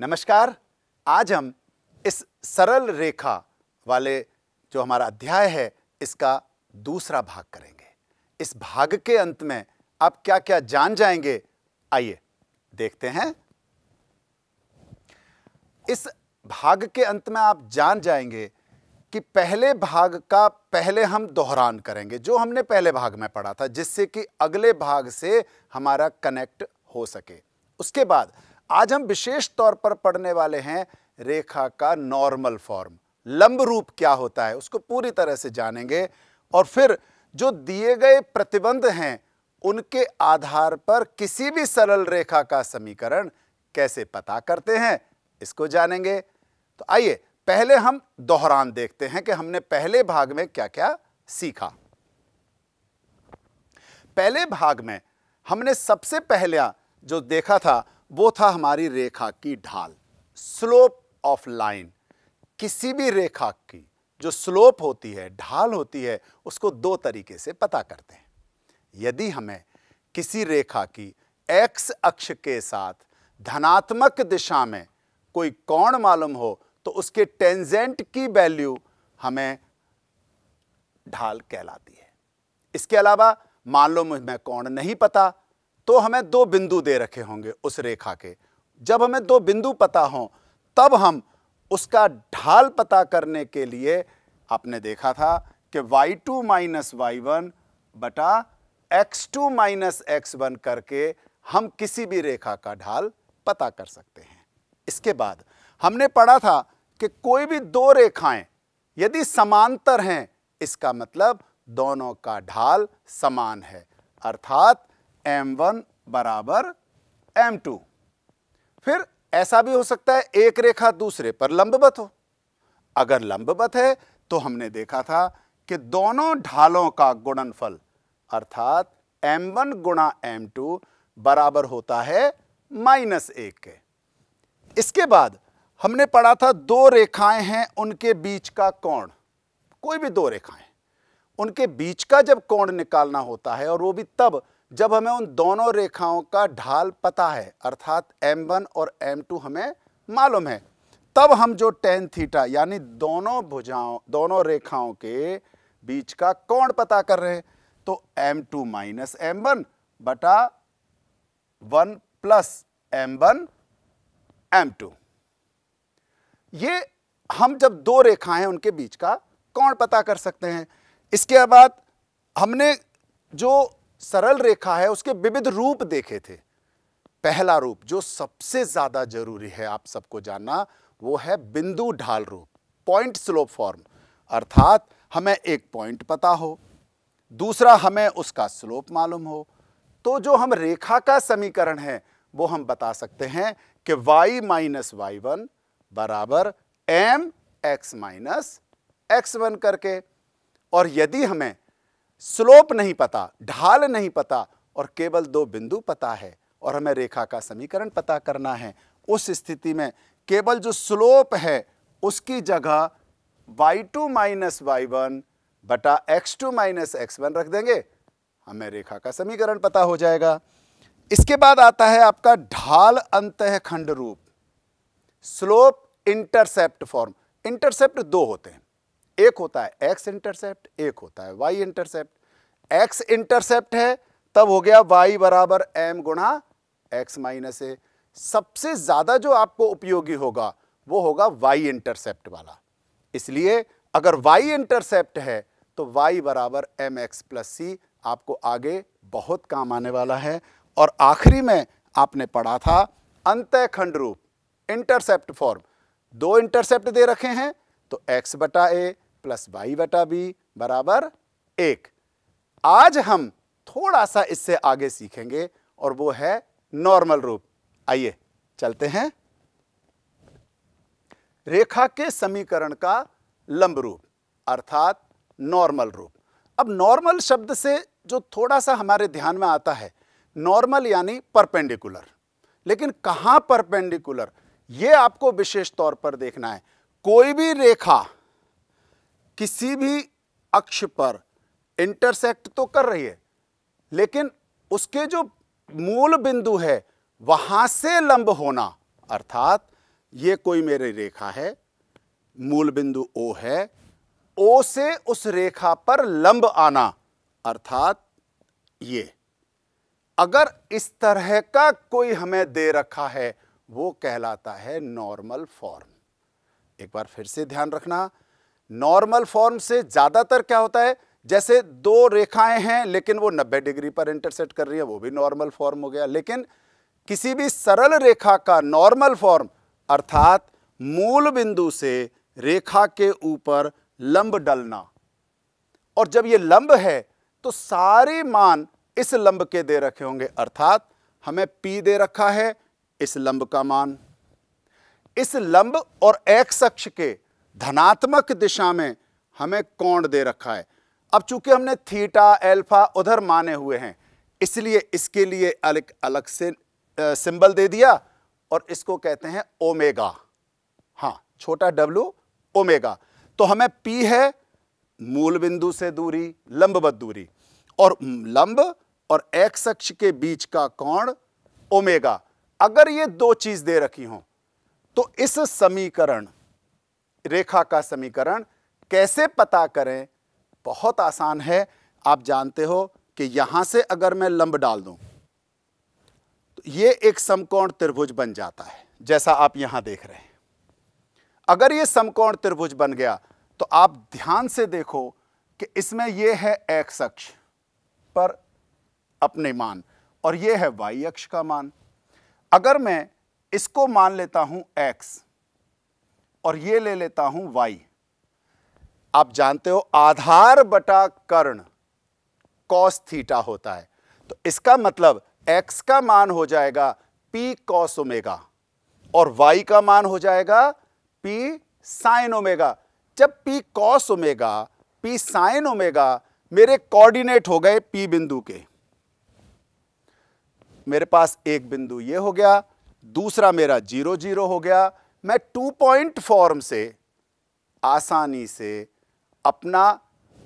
नमस्कार आज हम इस सरल रेखा वाले जो हमारा अध्याय है इसका दूसरा भाग करेंगे इस भाग के अंत में आप क्या क्या जान जाएंगे आइए देखते हैं इस भाग के अंत में आप जान जाएंगे कि पहले भाग का पहले हम दोहरान करेंगे जो हमने पहले भाग में पढ़ा था जिससे कि अगले भाग से हमारा कनेक्ट हो सके उसके बाद आज हम विशेष तौर पर पढ़ने वाले हैं रेखा का नॉर्मल फॉर्म लंब रूप क्या होता है उसको पूरी तरह से जानेंगे और फिर जो दिए गए प्रतिबंध हैं उनके आधार पर किसी भी सरल रेखा का समीकरण कैसे पता करते हैं इसको जानेंगे तो आइए पहले हम दोहरान देखते हैं कि हमने पहले भाग में क्या क्या सीखा पहले भाग में हमने सबसे पहले जो देखा था वो था हमारी रेखा की ढाल स्लोप ऑफ लाइन किसी भी रेखा की जो स्लोप होती है ढाल होती है उसको दो तरीके से पता करते हैं यदि हमें किसी रेखा की एक्स अक्ष के साथ धनात्मक दिशा में कोई कोण मालूम हो तो उसके टेंजेंट की वैल्यू हमें ढाल कहलाती है इसके अलावा मान लो मैं कोण नहीं पता तो हमें दो बिंदु दे रखे होंगे उस रेखा के जब हमें दो बिंदु पता हों तब हम उसका ढाल पता करने के लिए आपने देखा था कि y2 two minus Y one बटा x2 to minus X one करके हम किसी भी रेखा का ढाल पता कर सकते हैं इसके बाद हमने पढ़ा था कि कोई भी दो रेखाएं यदि समांतर हैं इसका मतलब दोनों का ढाल समान है अर्थात एम वन बराबर एम टू फिर ऐसा भी हो सकता है एक रेखा दूसरे पर लंबवत हो अगर लंबवत है तो हमने देखा था कि दोनों ढालों का गुणनफल अर्थात एम वन गुणा एम टू बराबर होता है माइनस एक के इसके बाद हमने पढ़ा था दो रेखाएं हैं उनके बीच का कोण कोई भी दो रेखाएं उनके बीच का जब कोण निकालना होता है और वो भी तब जब हमें उन दोनों रेखाओं का ढाल पता है अर्थात m1 और m2 हमें मालूम है तब हम जो टेन थीटा यानी दोनों भुजाओं दोनों रेखाओं के बीच का कोण पता कर रहे हैं तो m2 two minus M one बटा one plus M one M two ये हम जब दो रेखाएं हैं उनके बीच का कोण पता कर सकते हैं इसके बाद हमने जो सरल रेखा है उसके विविध रूप देखे थे पहला रूप जो सबसे ज़्यादा जरूरी है आप सबको जानना वो है बिंदु ढाल रूप पॉइंट स्लोप फॉर्म अर्थात हमें एक पॉइंट पता हो दूसरा हमें उसका स्लोप मालूम हो तो जो हम रेखा का समीकरण है वो हम बता सकते हैं कि y माइनस वाई वन बराबर M X minus X one करके और यदि हमें स्लोप नहीं पता ढाल नहीं पता और केवल दो बिंदु पता है और हमें रेखा का समीकरण पता करना है उस स्थिति में केवल जो स्लोप है उसकी जगह y2 two minus Y one बटा X two minus X one रख देंगे हमें रेखा का समीकरण पता हो जाएगा इसके बाद आता है आपका ढाल अंत खंड रूप स्लोप इंटरसेप्ट फॉर्म इंटरसेप्ट दो होते हैं एक होता है एक्स इंटरसेप्ट एक होता है वाई इंटरसेप्ट एक्स इंटरसेप्ट है तब हो गया वाई बराबर एम गुणा एक्स माइनस ए सबसे ज़्यादा जो आपको उपयोगी होगा वो होगा वाई इंटरसेप्ट वाला इसलिए अगर वाई इंटरसेप्ट है तो वाई बराबर एम एक्स प्लस सी आपको आगे बहुत काम आने वाला है और आखिरी में आपने पढ़ा था अंत खंड रूप इंटरसेप्ट फॉर्म दो इंटरसेप्ट दे रखे हैं तो एक्स बटा ए प्लस वाई बटा बी बराबर एक आज हम थोड़ा सा इससे आगे सीखेंगे और वो है नॉर्मल रूप आइए चलते हैं रेखा के समीकरण का लंब रूप अर्थात नॉर्मल रूप अब नॉर्मल शब्द से जो थोड़ा सा हमारे ध्यान में आता है नॉर्मल यानी परपेंडिकुलर लेकिन कहां परपेंडिकुलर ये आपको विशेष तौर पर देखना है कोई भी रेखा किसी भी अक्ष पर इंटरसेक्ट तो कर रही है लेकिन उसके जो मूल बिंदु है वहां से लंब होना अर्थात ये कोई मेरी रेखा है मूल बिंदु ओ है ओ से उस रेखा पर लंब आना अर्थात ये अगर इस तरह का कोई हमें दे रखा है वो कहलाता है नॉर्मल फॉर्म एक बार फिर से ध्यान रखना नॉर्मल फॉर्म से ज़्यादातर क्या होता है जैसे दो रेखाएं हैं लेकिन वो 90 डिग्री पर इंटरसेट कर रही है वो भी नॉर्मल फॉर्म हो गया लेकिन किसी भी सरल रेखा का नॉर्मल फॉर्म अर्थात मूल बिंदु से रेखा के ऊपर लंब डलना और जब ये लंब है तो सारे मान इस लंब के दे रखे होंगे अर्थात हमें P दे रखा है इस लंब का मान इस लंब और एक्स अक्ष के धनात्मक दिशा में हमें कोण दे रखा है अब चूंकि हमने थीटा एल्फा उधर माने हुए हैं इसलिए इसके लिए अलग अलग से सिंबल दे दिया और इसको कहते हैं ओमेगा हाँ छोटा डब्लू ओमेगा तो हमें पी है मूल बिंदु से दूरी लंबवत दूरी और लंब और एक्स अक्ष के बीच का कोण ओमेगा अगर ये दो चीज दे रखी हो तो इस समीकरण रेखा का समीकरण कैसे पता करें बहुत आसान है आप जानते हो कि यहां से अगर मैं लंब डाल दूं तो ये एक समकोण त्रिभुज बन जाता है जैसा आप यहां देख रहे हैं अगर ये समकोण त्रिभुज बन गया तो आप ध्यान से देखो कि इसमें ये है एक्स अक्ष पर अपने मान और ये है वाई अक्ष का मान अगर मैं इसको मान लेता हूं एक्स और ये ले लेता हूं y आप जानते हो आधार बटा कर्ण कॉस थीटा होता है तो इसका मतलब x का मान हो जाएगा p कॉस ओमेगा और y का मान हो जाएगा p साइन ओमेगा जब p cos omega p sine omega मेरे कोऑर्डिनेट हो गए p बिंदु के मेरे पास एक बिंदु ये हो गया दूसरा मेरा जीरो जीरो हो गया मैं टू पॉइंट फॉर्म से आसानी से अपना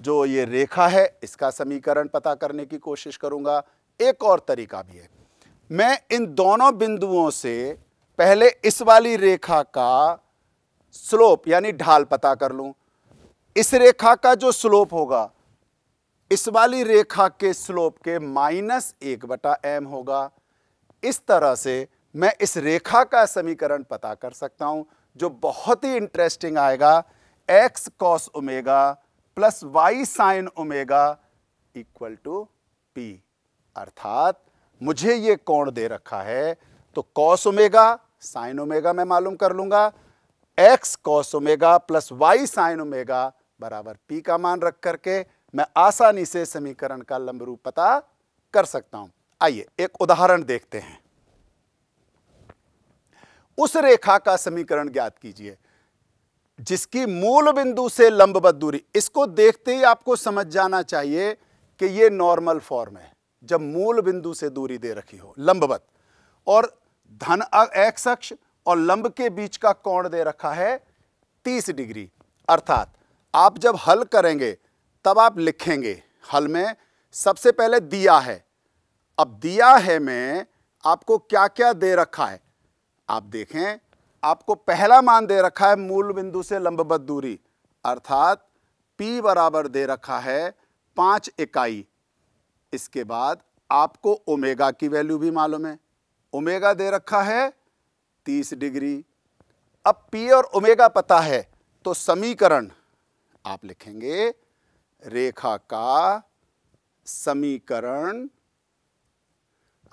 जो ये रेखा है इसका समीकरण पता करने की कोशिश करूंगा एक और तरीका भी है मैं इन दोनों बिंदुओं से पहले इस वाली रेखा का स्लोप यानी ढाल पता कर लूं इस रेखा का जो स्लोप होगा इस वाली रेखा के स्लोप के माइनस एक बटा एम होगा इस तरह से मैं इस रेखा का समीकरण पता कर सकता हूं जो बहुत ही इंटरेस्टिंग आएगा X cos omega plus Y sine omega equal to P अर्थात मुझे ये कोण दे रखा है तो कॉस ओमेगा साइन ओमेगा मैं मालूम कर लूंगा X cos omega plus Y sine omega बराबर पी का मान रख करके मैं आसानी से समीकरण का लंब रूप पता कर सकता हूं आइए एक उदाहरण देखते हैं उस रेखा का समीकरण ज्ञात कीजिए जिसकी मूल बिंदु से लंबवत दूरी इसको देखते ही आपको समझ जाना चाहिए कि ये नॉर्मल फॉर्म है जब मूल बिंदु से दूरी दे रखी हो लंबवत और धन एक्स अक्ष और लंब के बीच का कोण दे रखा है तीस डिग्री अर्थात आप जब हल करेंगे तब आप लिखेंगे हल में सबसे पहले दिया है अब दिया है में आपको क्या क्या दे रखा है आप देखें आपको पहला मान दे रखा है मूल बिंदु से लंबवत दूरी अर्थात P बराबर दे रखा है पांच इकाई इसके बाद आपको ओमेगा की वैल्यू भी मालूम है ओमेगा दे रखा है तीस डिग्री अब P और ओमेगा पता है तो समीकरण आप लिखेंगे रेखा का समीकरण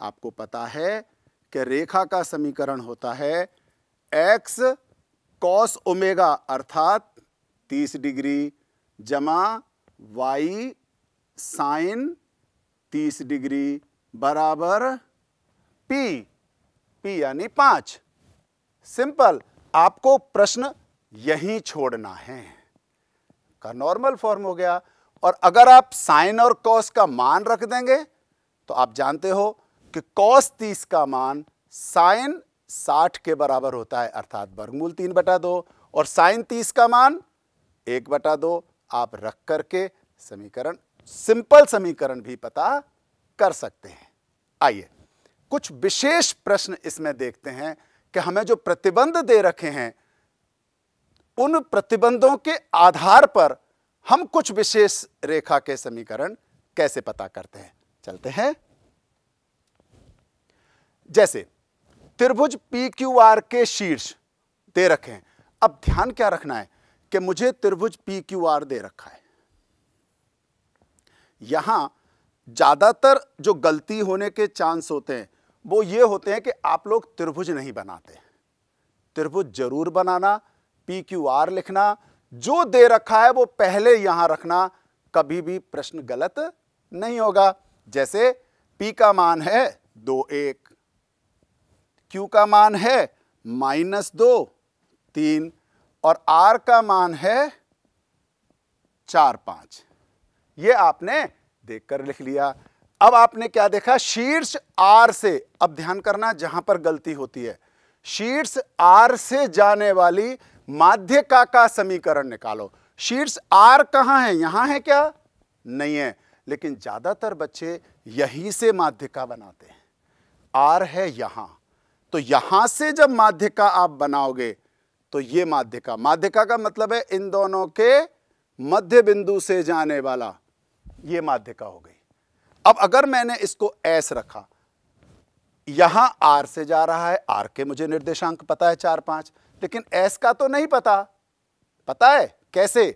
आपको पता है कि रेखा का समीकरण होता है एक्स कॉस ओमेगा अर्थात 30 डिग्री जमा वाई साइन 30 डिग्री बराबर पी पी यानी पांच सिंपल आपको प्रश्न यही छोड़ना है का नॉर्मल फॉर्म हो गया और अगर आप साइन और कॉस का मान रख देंगे तो आप जानते हो कि कॉस तीस का मान साइन साठ के बराबर होता है अर्थात वर्गमूल तीन बटा दो और साइन तीस का मान एक बटा दो आप रख करके समीकरण सिंपल समीकरण भी पता कर सकते हैं आइए कुछ विशेष प्रश्न इसमें देखते हैं कि हमें जो प्रतिबंध दे रखे हैं उन प्रतिबंधों के आधार पर हम कुछ विशेष रेखा के समीकरण कैसे पता करते हैं चलते हैं जैसे त्रिभुज पी क्यू आर के शीर्ष दे रखे हैं अब ध्यान क्या रखना है कि मुझे त्रिभुज पी क्यू आर दे रखा है यहां ज्यादातर जो गलती होने के चांस होते हैं वो ये होते हैं कि आप लोग त्रिभुज नहीं बनाते त्रिभुज जरूर बनाना पी क्यू आर लिखना जो दे रखा है वो पहले यहां रखना कभी भी प्रश्न गलत नहीं होगा जैसे पी का मान है दो एक Q का मान है माइनस दो तीन और R का मान है चार पांच ये आपने देखकर लिख लिया अब आपने क्या देखा शीर्ष R से अब ध्यान करना जहां पर गलती होती है शीर्ष R से जाने वाली माध्यिका का समीकरण निकालो शीर्ष R कहां है यहां है क्या नहीं है लेकिन ज्यादातर बच्चे यहीं से माध्यिका बनाते हैं R है यहां तो यहां से जब माध्यिका आप बनाओगे तो ये माध्यिका माध्यिका का मतलब है इन दोनों के मध्य बिंदु से जाने वाला ये माध्यिका हो गई अब अगर मैंने इसको एस रखा यहां आर से जा रहा है आर के मुझे निर्देशांक पता है चार पांच लेकिन एस का तो नहीं पता पता है कैसे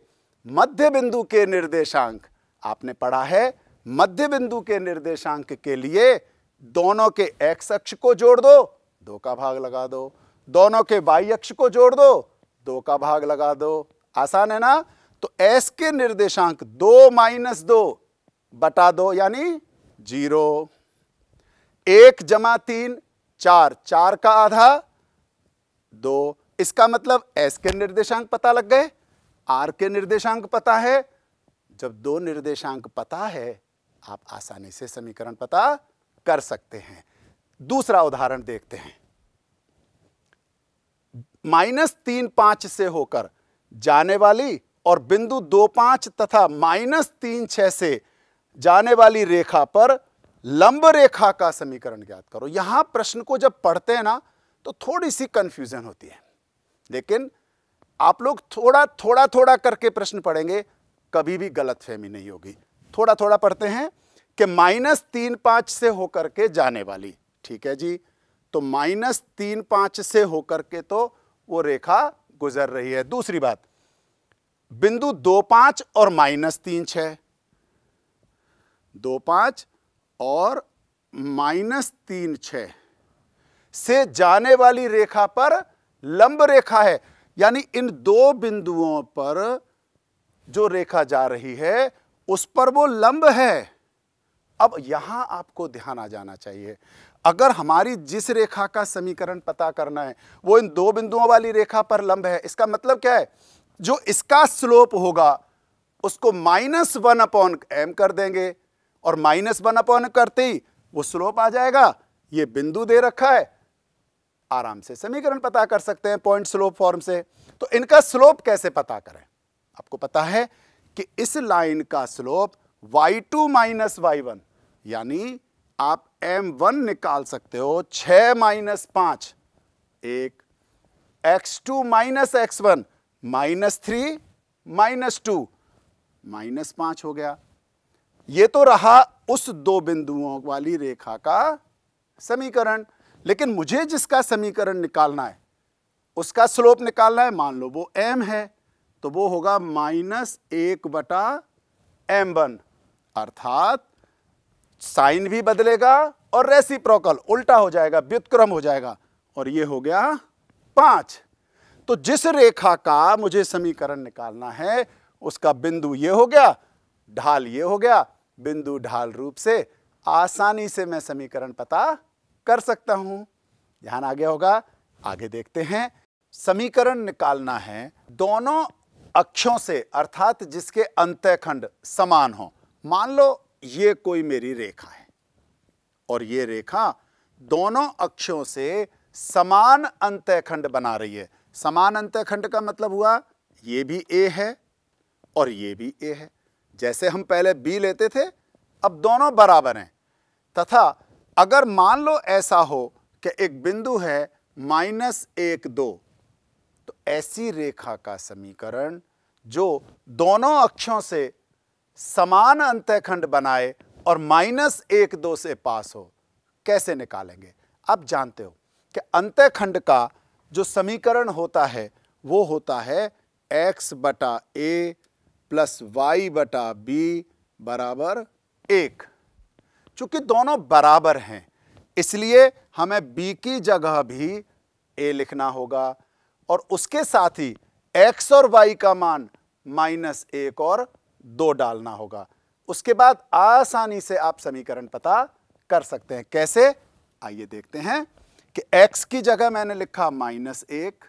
मध्य बिंदु के निर्देशांक आपने पढ़ा है मध्य बिंदु के निर्देशांक के लिए दोनों के एक्स अक्ष को जोड़ दो दो का भाग लगा दो दोनों के बाई अक्ष को जोड़ दो दो का भाग लगा दो आसान है ना तो एस के निर्देशांक दो माइनस दो बटा दो यानी जीरो एक जमा तीन चार चार का आधा दो इसका मतलब एस के निर्देशांक पता लग गए आर के निर्देशांक पता है जब दो निर्देशांक पता है आप आसानी से समीकरण पता कर सकते हैं दूसरा उदाहरण देखते हैं माइनस तीन पांच से होकर जाने वाली और बिंदु दो पांच तथा माइनस तीन छह से जाने वाली रेखा पर लंब रेखा का समीकरण ज्ञात करो यहां प्रश्न को जब पढ़ते हैं ना तो थोड़ी सी कंफ्यूजन होती है लेकिन आप लोग थोड़ा थोड़ा थोड़ा करके प्रश्न पढ़ेंगे कभी भी गलत फहमी नहीं होगी थोड़ा थोड़ा पढ़ते हैं कि माइनस तीन पांच से होकर के जाने वाली ठीक है जी तो माइनस तीन पांच से होकर के तो वो रेखा गुजर रही है दूसरी बात बिंदु दो पांच और माइनस तीन छ दो पांच और माइनस तीन छ से जाने वाली रेखा पर लंब रेखा है यानी इन दो बिंदुओं पर जो रेखा जा रही है उस पर वो लंब है अब यहां आपको ध्यान आ जाना चाहिए अगर हमारी जिस रेखा का समीकरण पता करना है वो इन दो बिंदुओं वाली रेखा पर लंब है इसका मतलब क्या है जो इसका स्लोप होगा उसको माइनस वन अपॉन एम कर देंगे और माइनस वन अपॉन करते ही वो स्लोप आ जाएगा ये बिंदु दे रखा है आराम से समीकरण पता कर सकते हैं पॉइंट स्लोप फॉर्म से तो इनका स्लोप कैसे पता करें आपको पता है कि इस लाइन का slope Y two minus Y one यानी आप एम वन निकाल सकते हो छ माइनस पांच एक X two minus X one minus three minus two minus पांच हो गया ये तो रहा उस दो बिंदुओं वाली रेखा का समीकरण लेकिन मुझे जिसका समीकरण निकालना है उसका स्लोप निकालना है मान लो वो एम है तो वो होगा माइनस एक बटा एम वन अर्थात साइन भी बदलेगा और रेसिप्रोकल उल्टा हो जाएगा व्युतक्रम हो जाएगा और ये हो गया पांच तो जिस रेखा का मुझे समीकरण निकालना है उसका बिंदु ये हो गया ढाल ये हो गया बिंदु ढाल रूप से आसानी से मैं समीकरण पता कर सकता हूं ध्यान आगे होगा आगे देखते हैं समीकरण निकालना है दोनों अक्षों से अर्थात जिसके अंत्यखंड समान हो मान लो ये कोई मेरी रेखा है और ये रेखा दोनों अक्षों से समान अंतःखंड बना रही है समान अंतःखंड का मतलब हुआ ये भी ए है और ये भी ए है जैसे हम पहले बी लेते थे अब दोनों बराबर हैं तथा अगर मान लो ऐसा हो कि एक बिंदु है माइनस एक दो तो ऐसी रेखा का समीकरण जो दोनों अक्षों से समान अंतःखंड बनाए और माइनस एक दो से पास हो कैसे निकालेंगे आप जानते हो कि अंतःखंड का जो समीकरण होता है वो होता है x बटा ए प्लस वाई बटा बी बराबर एक चूंकि दोनों बराबर हैं इसलिए हमें b की जगह भी a लिखना होगा और उसके साथ ही x और y का मान माइनस एक और दो डालना होगा उसके बाद आसानी से आप समीकरण पता कर सकते हैं कैसे आइए देखते हैं कि x की जगह मैंने लिखा माइनस एक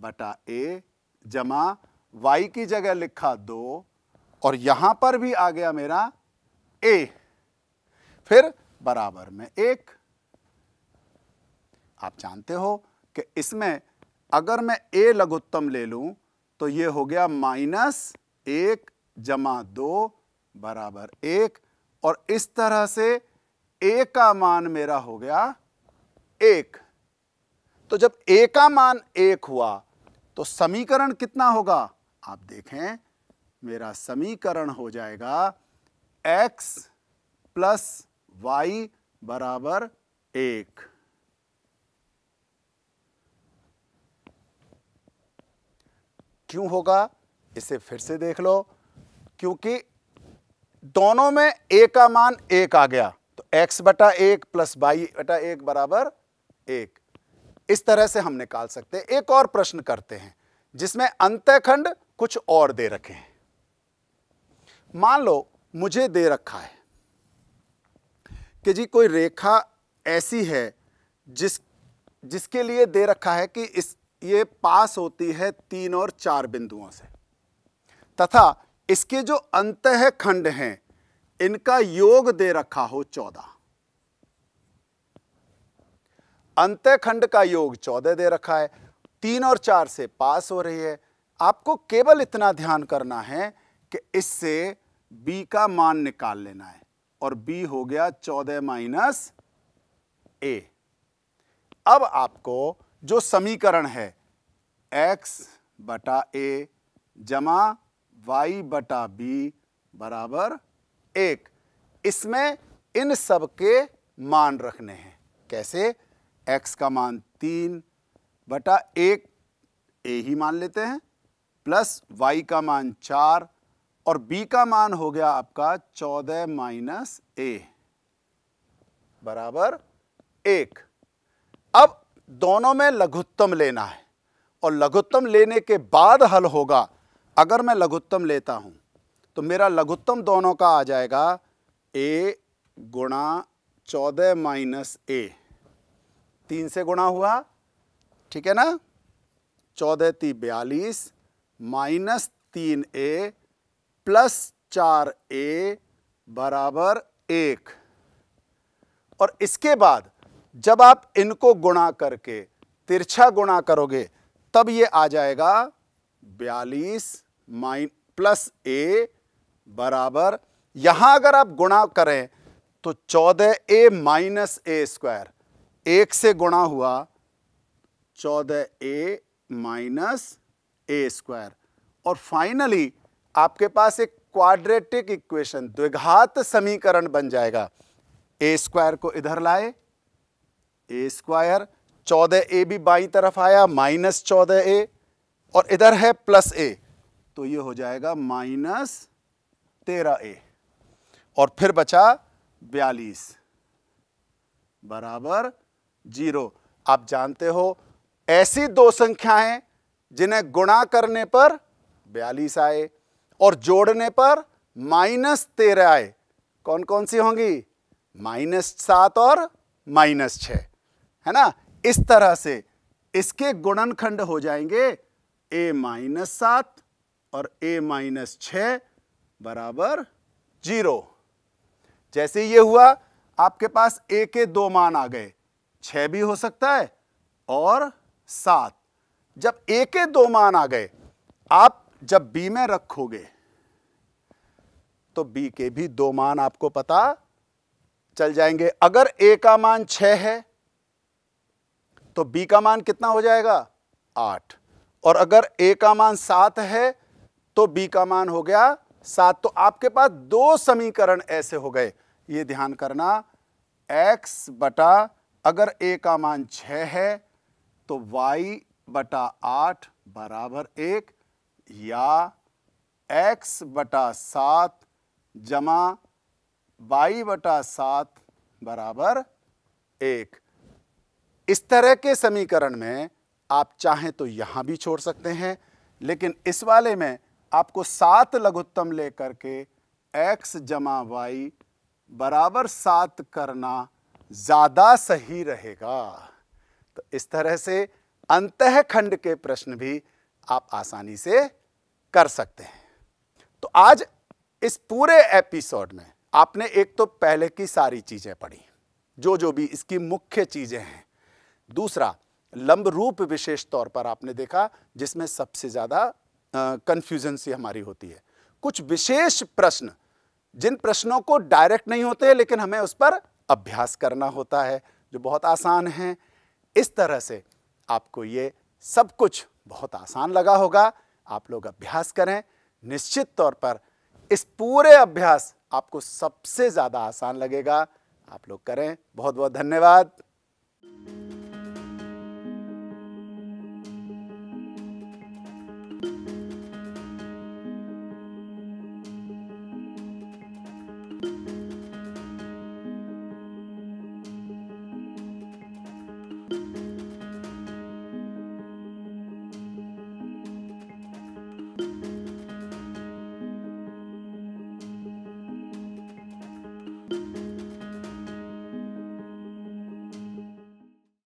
बटा ए जमा y की जगह लिखा दो और यहां पर भी आ गया मेरा a फिर बराबर में एक आप जानते हो कि इसमें अगर मैं a लघुत्तम ले लूं तो ये हो गया माइनस एक जमा दो बराबर एक और इस तरह से ए का मान मेरा हो गया एक तो जब ए का मान एक हुआ तो समीकरण कितना होगा आप देखें मेरा समीकरण हो जाएगा x प्लस वाई बराबर एक क्यों होगा इसे फिर से देख लो क्योंकि दोनों में ए का मान एक आ गया तो एक्स बटा एक प्लस बाई बटा एक बराबर एक इस तरह से हम निकाल सकते हैं एक और प्रश्न करते हैं जिसमें अंतखंड कुछ और दे रखे हैं मान लो मुझे दे रखा है कि जी कोई रेखा ऐसी है जिस जिसके लिए दे रखा है कि इस ये पास होती है तीन और चार बिंदुओं से तथा इसके जो अंत है खंड हैं इनका योग दे रखा हो चौदह अंत खंड का योग चौदह दे रखा है तीन और चार से पास हो रही है आपको केवल इतना ध्यान करना है कि इससे b का मान निकाल लेना है और b हो गया चौदह माइनस ए अब आपको जो समीकरण है x बटा ए जमा वाई बटा बी बराबर एक इसमें इन सब के मान रखने हैं कैसे एक्स का मान तीन बटा एक ए ही मान लेते हैं प्लस वाई का मान चार और बी का मान हो गया आपका चौदह माइनस ए बराबर एक अब दोनों में लघुत्तम लेना है और लघुत्तम लेने के बाद हल होगा अगर मैं लघुत्तम लेता हूँ तो मेरा लघुत्तम दोनों का आ जाएगा ए गुणा चौदह माइनस ए तीन से गुणा हुआ ठीक है ना चौदह ती बयालीस माइनस तीन ए प्लस चार ए बराबर एक और इसके बाद जब आप इनको गुणा करके तिरछा गुणा करोगे तब ये आ जाएगा बयालीस माइन प्लस ए बराबर यहां अगर आप गुणा करें तो चौदह ए माइनस ए स्क्वायर एक से गुणा हुआ चौदह ए माइनस ए स्क्वायर और फाइनली आपके पास एक क्वाड्रेटिक इक्वेशन द्विघात समीकरण बन जाएगा ए स्क्वायर को इधर लाए ए स्क्वायर चौदह ए भी बाई तरफ आया माइनस चौदह ए और इधर है प्लस ए तो ये हो जाएगा माइनस तेरह ए और फिर बचा बयालीस बराबर जीरो आप जानते हो ऐसी दो संख्याएं जिन्हें गुणा करने पर बयालीस आए और जोड़ने पर माइनस तेरह आए कौन कौन सी होंगी माइनस सात और माइनस छ है ना इस तरह से इसके गुणनखंड हो जाएंगे ए माइनस सात और a माइनस छ बराबर जीरो जैसे ये हुआ आपके पास a के दो मान आ गए छ भी हो सकता है और सात जब a के दो मान आ गए आप जब b में रखोगे तो b के भी दो मान आपको पता चल जाएंगे अगर a का मान छ है तो b का मान कितना हो जाएगा आठ और अगर a का मान सात है तो b का मान हो गया सात तो आपके पास दो समीकरण ऐसे हो गए ये ध्यान करना x बटा अगर a का मान छ है तो y बटा आठ बराबर एक या x बटा सात जमा वाई बटा सात बराबर एक इस तरह के समीकरण में आप चाहें तो यहां भी छोड़ सकते हैं लेकिन इस वाले में आपको सात लघुत्तम लेकर के एक्स जमा वाई बराबर सात करना ज़्यादा सही रहेगा तो इस तरह से अंतःखंड के प्रश्न भी आप आसानी से कर सकते हैं तो आज इस पूरे एपिसोड में आपने एक तो पहले की सारी चीज़ें पढ़ी जो जो भी इसकी मुख्य चीज़ें हैं दूसरा लंब रूप विशेष तौर पर आपने देखा जिसमें सबसे ज़्यादा कन्फ्यूज़न सी हमारी होती है कुछ विशेष प्रश्न जिन प्रश्नों को डायरेक्ट नहीं होते लेकिन हमें उस पर अभ्यास करना होता है जो बहुत आसान है इस तरह से आपको ये सब कुछ बहुत आसान लगा होगा आप लोग अभ्यास करें निश्चित तौर पर इस पूरे अभ्यास आपको सबसे ज़्यादा आसान लगेगा आप लोग करें बहुत बहुत धन्यवाद